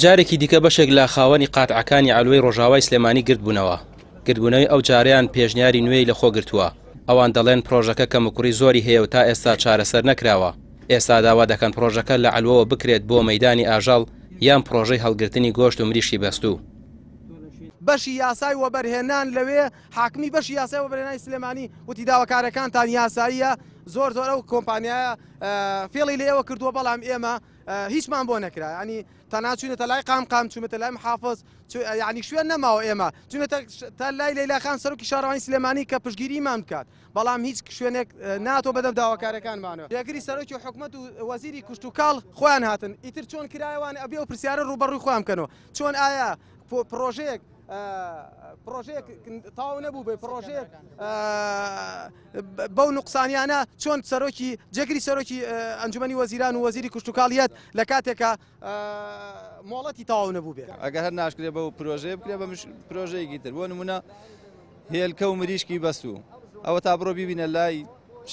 جارێکی دیکە بەشێک لە خاوەنی قاتعەکانی ئالوەی ڕۆژاوای سلێمانی گرتبوونەوە گرتبوونەوەی ئەو جاریان پێشنیاری نوێی لەخۆ گرتووە ئەوان دەڵێن پرۆژەکە کە مکوری زۆری هەیە و تا ئێستا چارەسەر نەکراوە ئێستا داوا دەکەن پرۆژەکە لە ئەلوەوە بکرێت بۆ مەدانی ئاژەڵ یان پرۆژەی هەڵگرتنی گۆشت و مریشی بەستوو بەشی یاسای وەبەرهێنان لەوێ حاکمی بەشی یاسای وەبەرهێنانی سلێمانی وتی داواکارەکانتان یاساییە زۆر زۆر ئەو کۆمپانیایە فێڵی لێەوە کردووە بەڵام ئێمە هیچمان بۆ نەکرا ینی تەناچوونێتە لای قام قام چومێتە لای حافظ ینی شوێن نەماوە ئێمە چونێتە تا لای لەیلاخان سەرکی شارڕانی سلێمانی کە پشگیریمان بکات بەڵام هیچ شوێنێک ناتۆ بەدەم داواکارەکانمانەوە یەکری سەرۆکی حکومت و وەزیری کوشت و کاڵ خۆیان هاتن ئیتر چۆن کرایوان ئەبێ و پرسیارە ڕوبەڕوی خۆیان بکەنەوە چۆن ئایا پرۆژەیەک پرۆژەیەک تاو نەبوو بێ پرۆژێک بەو نقصانیانە چۆن سەرۆکی جەگری سەرۆکی ئەنجومی وەزیران و وەزیری کوشتتوکاڵیت لە کاتێکە مۆڵەتی تاو نەبوو بێ ئەگەر هەر ناشکرێ بەو پرۆژێ بکرێ بە پرۆژەیەکی تر بۆ نمونە هێلکە و مریشکی بەسوو ئەوە تا بڕۆ ببینە لای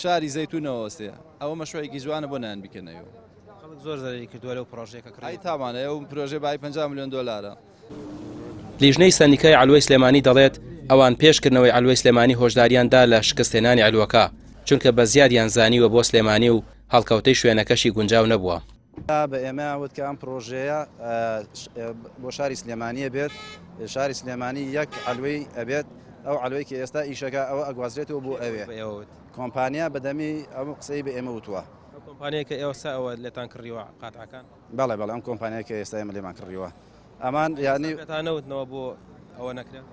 شاری زەتونەوەسێ ئەوە مەشوەیەکی جوانە بۆ نان بکەنەوە زۆر زەری کردووە لەو پرۆژێکە کڕی تامانە ئەو پرۆژێ بای 5 میلیۆن دلارە لیژنەی سندیکای علوی سلێمانی دەڵێت ئەوان پێشکردنەوەی علوی سلێمانی هۆشداریاندا لە شکستێنانی علوەکە چونکە بە زیادیان زانیوە بۆ سلێمانی و هەڵکەوتەی شوێنەکەشی گونجاو نەبووە. بە ئێمەوت کە ئەم پرۆژەیە بۆ شاری سلێمانیە بێت شاری سلێمانی یەک علوی ئەبێت ئەو علوەیەکی ئێستا ئیشەکە ئەو ئەگوازرێتەوە بۆ ئەوێ کۆمپانیا بەدەمی ئەم قسەی بە ئێمە وتووە. کۆمپانیەکە ئێوەسا ئەوە لێتان کڕیوە قاتعکان؟ بەڵێ بەڵام کۆمپانیەکە ئێستا ئێمە لێمان کڕیوە. ئەمان یانیتانەوتنەوە بۆ ئەوە نەکرێت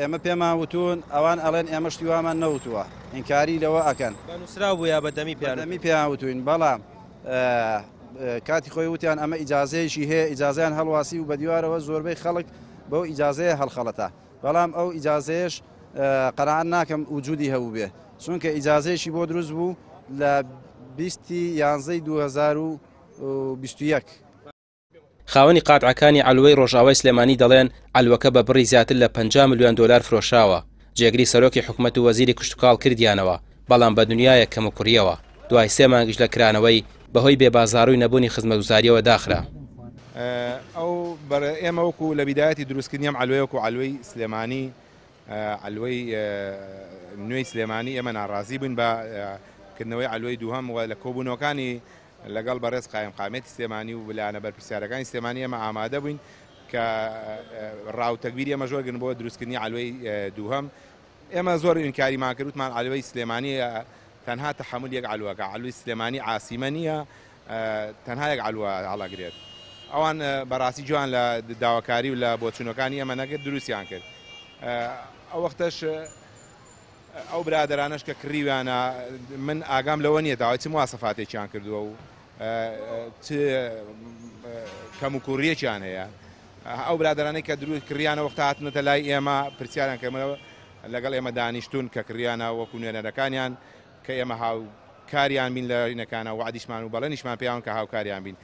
ئێمە پێمان وتون ئەوان ئەڵێن ئێمە شتیوامان نەوتووە ئینکاری لەوە ئەکەن نووسرا بوو یا بەدەمی پیانەمی پێیان وتوین بەڵام کاتی خۆی وتیان ئەمە ئیجاازەیەشی هەیە ئیجاازیان هەڵواسی و بە دیوارەوە زۆربەی خەڵک بەو ئیجاازەیە هەڵخەڵەتە بەڵام ئەو ئیجاازەیەش قەران ناکەم وجودی هەبوو بێ چونکە ئیجاازەیەشی بۆ دروست بوو لە بیستی یانزەی 2021 خاوەنی قاتعەکانی ئەلوەی ڕۆژاوای سلێمانی دەڵێن ئەلوەکە بە بڕی زیاتر لە 50 میلیۆن دلار فرۆشاوە جێگری سەرۆکی حکوومەت و وەزیری کشتتوکال کردیانەوە بەڵام بە دنیاە کەم کوڕیەوە دوای سێ مانگش لە کرانەوەی بەهۆی بێبازاروی نەبوونی خزمەتگوزاریەوە داخرا ئەو ئێمە وەکو لە بیداەتی دروستکردنیم ئەلوەیەکو ئەلوەی سلێمانی ئەلوەی نوێی سلێمانی ئێمە ناڕازی بن بە کردنەوەی ئەلوەی دووهم و لە کۆبوونەوەکانی لەگەڵ بەڕێز قایم قامێت سێمانی و بلانە بەرپسیارەکانی سێمانی ئەمە ئامادە بووین کە ڕاوتەگویری ئەمە زۆرگن بۆ دروستکردنی علوەی دووهم ئێمە زۆر ئینکاری ماکردوتمان علوەی سلێمانی تەنها تەحمل یەک علوەکە علوی سلێمانی ئاسیمە نیە تەنها یەک علوە هەڵاگرێت ئەوان بەڕاستی جوان لە داواکاری و لە بۆچونەکانی ئەمە نەگەر دروستیان کرد ئەو وەختەش ئەو برادرانش کە کڕیوانە من ئاگام لەوە نیە داواتی موواسەفاتێکیان کردووە و کەمکوڕیەکیان هەیە ئەو برادرانەی کە دروست کریانە وەخت هاتنەتە لای ئێمە پرسیاران کەمەوە لەگەڵ ئێمە دانیشتون کە کریانە وەکو نوێنەرەکانیان کە ئێمە هاو کاریان بین لە ڕینەکانە و عادیشمان و بەڵەنیشمان پێیان کە هاوکاریان بین.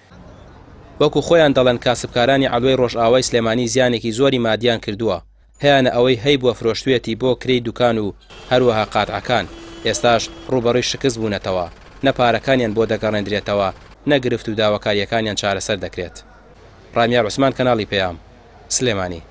وەکو خۆیان دەڵەن کاسبکارانی ئەلوی ڕۆژئاوای سلێمانی زیانێکی زۆری مادیان کردووە هیانە ئەوەی هەی بووە فرۆشتوێتی بۆ کری دوکان و هەروەها قاتعکان ئێستاش ڕوبەڕی شکست بوونەتەوە نەپارەکانیان بۆ دەگەڕێندرێتەوە نەگرفت و داواکاریەکانیان چارەسەر دەکرێت ڕامیار عوسمان کەناڵی پێام سلێمانی